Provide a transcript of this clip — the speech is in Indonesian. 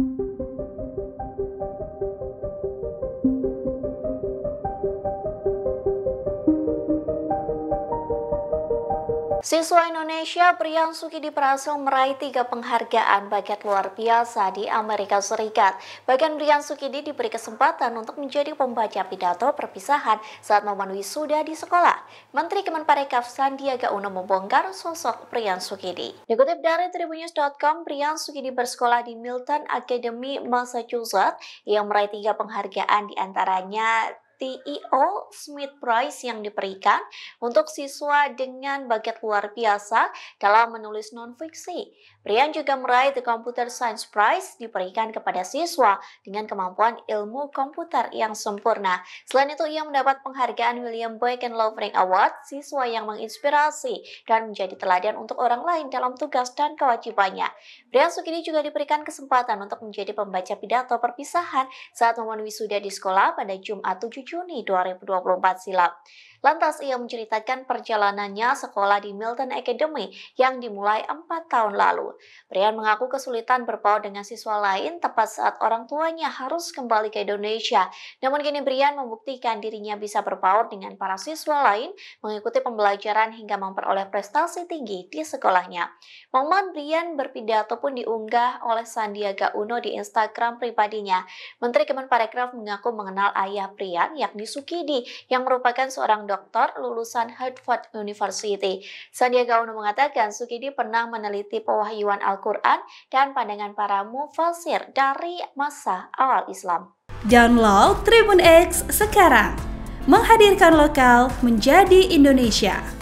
Thank you Siswa Indonesia Priyan Sukidi berhasil meraih tiga penghargaan bagian luar biasa di Amerika Serikat. Bagian Priyan Sukidi diberi kesempatan untuk menjadi pembaca pidato perpisahan saat memenuhi sudah di sekolah. Menteri Kemenparekraf Sandiaga Uno membongkar sosok Priyan Sukidi. Dikutip dari tribunews.com, Priyan Sukidi bersekolah di Milton Academy, Massachusetts yang meraih tiga penghargaan diantaranya TEO Smith Prize yang diberikan untuk siswa dengan bakat luar biasa dalam menulis nonfiksi. Brian juga meraih The Computer Science Prize diberikan kepada siswa dengan kemampuan ilmu komputer yang sempurna. Selain itu, ia mendapat penghargaan William Becken Lovering Award, siswa yang menginspirasi dan menjadi teladan untuk orang lain dalam tugas dan kewajibannya. Brian Sukini juga diberikan kesempatan untuk menjadi pembaca pidato perpisahan saat memenuhi sudah di sekolah pada Jumat 7 Juni 2024 silam. Lantas ia menceritakan perjalanannya sekolah di Milton Academy yang dimulai 4 tahun lalu. Brian mengaku kesulitan berpaut dengan siswa lain tepat saat orang tuanya harus kembali ke Indonesia. Namun kini Brian membuktikan dirinya bisa berpaut dengan para siswa lain mengikuti pembelajaran hingga memperoleh prestasi tinggi di sekolahnya. Momen Brian berpidato pun diunggah oleh Sandiaga Uno di Instagram pribadinya. Menteri Kemenparekraf mengaku mengenal ayah Brian yakni Sukidi yang merupakan seorang doktor lulusan Hartford University. Sandiaga Uno mengatakan Sukidi pernah meneliti pewahyuan Al-Quran dan pandangan para mufasir dari masa awal Islam. Download Tribun X sekarang, menghadirkan lokal menjadi Indonesia.